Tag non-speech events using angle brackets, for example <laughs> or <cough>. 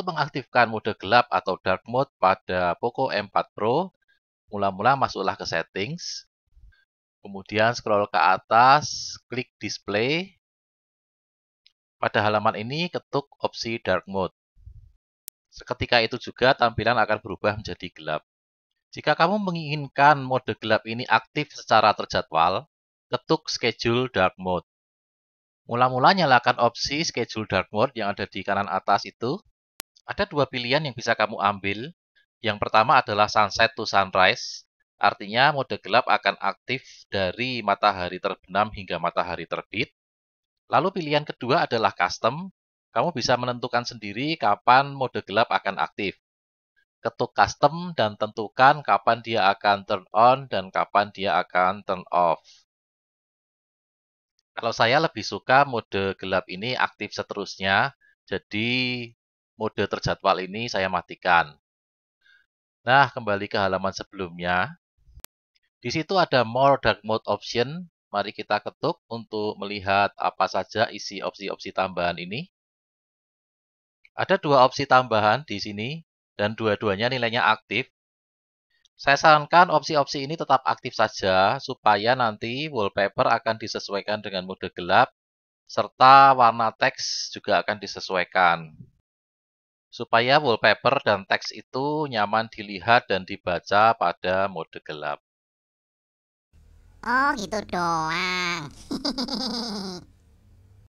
untuk mengaktifkan mode gelap atau dark mode pada Poco M4 Pro, mula-mula masuklah ke settings, kemudian scroll ke atas, klik display. Pada halaman ini ketuk opsi dark mode. Seketika itu juga tampilan akan berubah menjadi gelap. Jika kamu menginginkan mode gelap ini aktif secara terjadwal, ketuk schedule dark mode. Mula-mula nyalakan opsi Schedule Dark Mode yang ada di kanan atas itu, ada dua pilihan yang bisa kamu ambil. Yang pertama adalah sunset to sunrise, artinya mode gelap akan aktif dari matahari terbenam hingga matahari terbit. Lalu pilihan kedua adalah custom, kamu bisa menentukan sendiri kapan mode gelap akan aktif. Ketuk custom dan tentukan kapan dia akan turn on dan kapan dia akan turn off. Kalau saya lebih suka mode gelap ini aktif seterusnya, jadi mode terjadwal ini saya matikan. Nah, kembali ke halaman sebelumnya. Di situ ada More Dark Mode option. Mari kita ketuk untuk melihat apa saja isi opsi-opsi tambahan ini. Ada dua opsi tambahan di sini, dan dua-duanya nilainya aktif. Saya sarankan opsi-opsi ini tetap aktif saja, supaya nanti wallpaper akan disesuaikan dengan mode gelap, serta warna teks juga akan disesuaikan supaya wallpaper dan teks itu nyaman dilihat dan dibaca pada mode gelap. Oh gitu doang. <laughs>